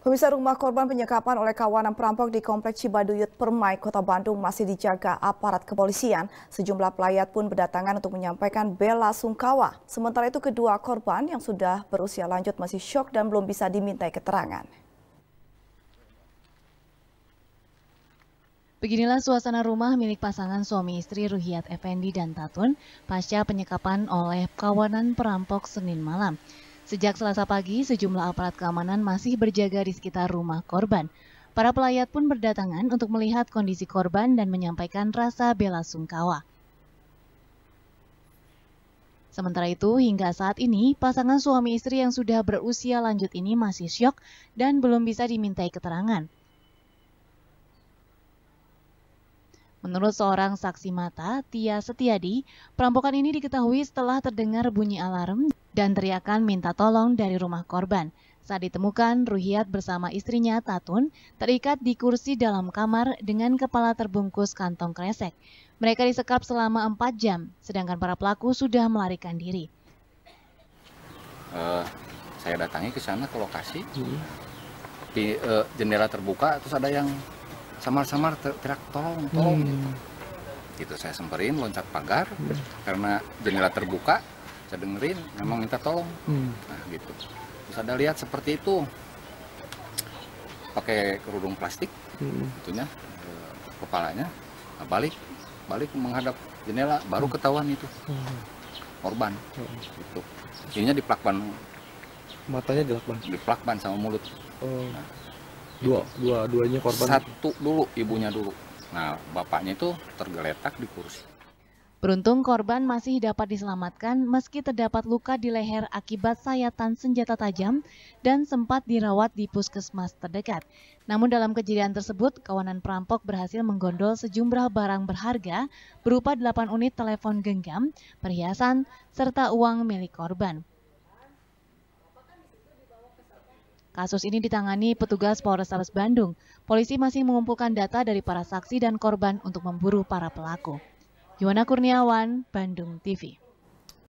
Pemirsa rumah korban penyekapan oleh kawanan perampok di kompleks Cibaduyut Permai, Kota Bandung masih dijaga aparat kepolisian. Sejumlah pelayat pun berdatangan untuk menyampaikan bela sungkawa. Sementara itu kedua korban yang sudah berusia lanjut masih syok dan belum bisa dimintai keterangan. Beginilah suasana rumah milik pasangan suami istri Ruhiat Effendi dan Tatun pasca penyekapan oleh kawanan perampok Senin malam. Sejak selasa pagi, sejumlah aparat keamanan masih berjaga di sekitar rumah korban. Para pelayat pun berdatangan untuk melihat kondisi korban dan menyampaikan rasa bela sungkawa. Sementara itu, hingga saat ini, pasangan suami istri yang sudah berusia lanjut ini masih syok dan belum bisa dimintai keterangan. Menurut seorang saksi mata, Tia Setiadi, perampokan ini diketahui setelah terdengar bunyi alarm dan teriakan minta tolong dari rumah korban. Saat ditemukan, Ruhiat bersama istrinya Tatun terikat di kursi dalam kamar dengan kepala terbungkus kantong kresek. Mereka disekap selama 4 jam, sedangkan para pelaku sudah melarikan diri. Uh, saya datangi ke sana ke lokasi, hmm. di uh, jendela terbuka, terus ada yang samar-samar teriak tolong tolong hmm. gitu gitu saya semperin loncat pagar hmm. karena jendela terbuka saya dengerin memang minta tolong hmm. nah gitu bisa ada lihat seperti itu pakai kerudung plastik hmm. itunya eh, kepalanya nah, balik balik menghadap jendela baru hmm. ketahuan itu hmm. korban hmm. gitu ininya di plakban matanya di plakban sama mulut oh. nah, dua dua duanya korban satu dulu ibunya dulu nah bapaknya itu tergeletak di kursi Beruntung korban masih dapat diselamatkan meski terdapat luka di leher akibat sayatan senjata tajam dan sempat dirawat di puskesmas terdekat. Namun dalam kejadian tersebut, kawanan perampok berhasil menggondol sejumlah barang berharga berupa 8 unit telepon genggam, perhiasan, serta uang milik korban. Kasus ini ditangani petugas Polrestabes Bandung. Polisi masih mengumpulkan data dari para saksi dan korban untuk memburu para pelaku. Yuwana Kurniawan, Bandung TV.